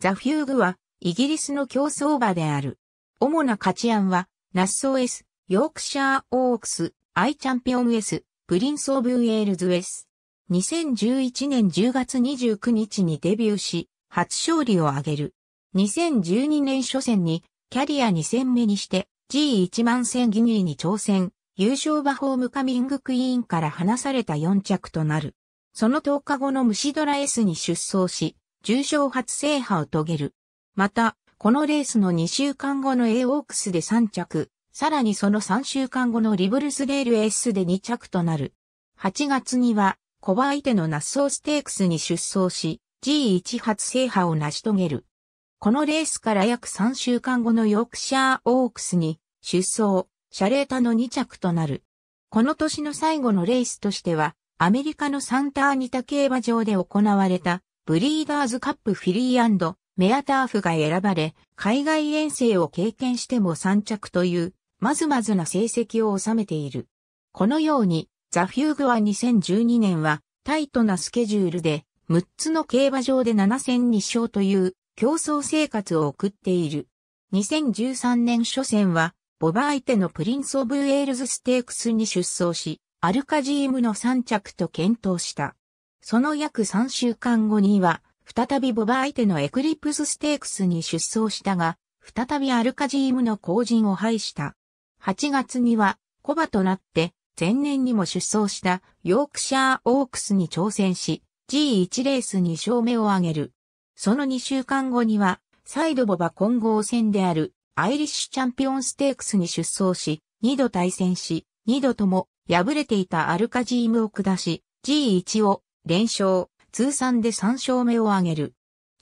ザ・フューグは、イギリスの競争馬である。主な勝ち案は、ナッソー S、ヨークシャー・オークス、アイ・チャンピオン S、プリンス・オブ・ウェールズス。2011年10月29日にデビューし、初勝利を挙げる。2012年初戦に、キャリア2戦目にして、G1 万戦ギニーに挑戦、優勝馬ホームカミングクイーンから離された4着となる。その10日後の虫ドラ S に出走し、重賞初制覇を遂げる。また、このレースの2週間後の A オークスで3着、さらにその3週間後のリブルスレール S で2着となる。8月には、小バ相手のナッソーステークスに出走し、G1 初制覇を成し遂げる。このレースから約3週間後のヨークシャーオークスに出走、シャレータの2着となる。この年の最後のレースとしては、アメリカのサンターニタ競馬場で行われたブリーダーズカップフィリーメアターフが選ばれ、海外遠征を経験しても3着という、まずまずな成績を収めている。このように、ザ・フューグは2012年は、タイトなスケジュールで、6つの競馬場で7戦2勝という、競争生活を送っている。2013年初戦は、ボバ相手のプリンス・オブ・ウェールズ・ステークスに出走し、アルカジームの3着と検討した。その約3週間後には、再びボバ相手のエクリプスステークスに出走したが、再びアルカジームの後陣を排した。8月には、コバとなって、前年にも出走したヨークシャーオークスに挑戦し、G1 レース2勝目を挙げる。その2週間後には、再度ボバ混合戦であるアイリッシュチャンピオンステークスに出走し、2度対戦し、2度とも敗れていたアルカジームを下し、G1 を連勝、通算で3勝目を挙げる。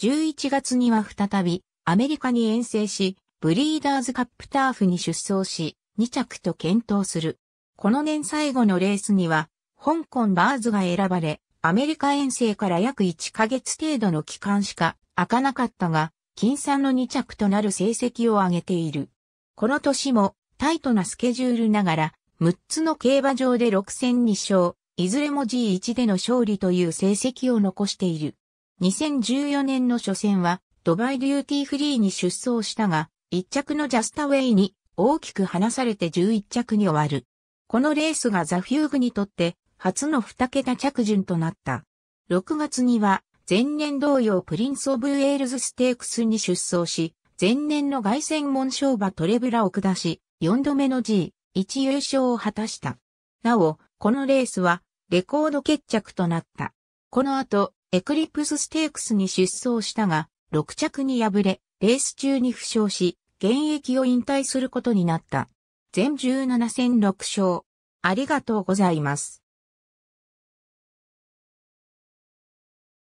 11月には再び、アメリカに遠征し、ブリーダーズカップターフに出走し、2着と検討する。この年最後のレースには、香港バーズが選ばれ、アメリカ遠征から約1ヶ月程度の期間しか開かなかったが、金さんの2着となる成績を挙げている。この年もタイトなスケジュールながら、6つの競馬場で6戦2勝、いずれも G1 での勝利という成績を残している。2014年の初戦は、ドバイデューティーフリーに出走したが、1着のジャスタウェイに大きく離されて11着に終わる。このレースがザ・フューグにとって初の2桁着順となった。6月には前年同様プリンス・オブ・ウェールズ・ステークスに出走し、前年の凱旋門賞馬トレブラを下し、4度目の G1 優勝を果たした。なお、このレースはレコード決着となった。この後、エクリプスステークスに出走したが、6着に敗れ、レース中に負傷し、現役を引退することになった。全17戦6勝。ありがとうございます。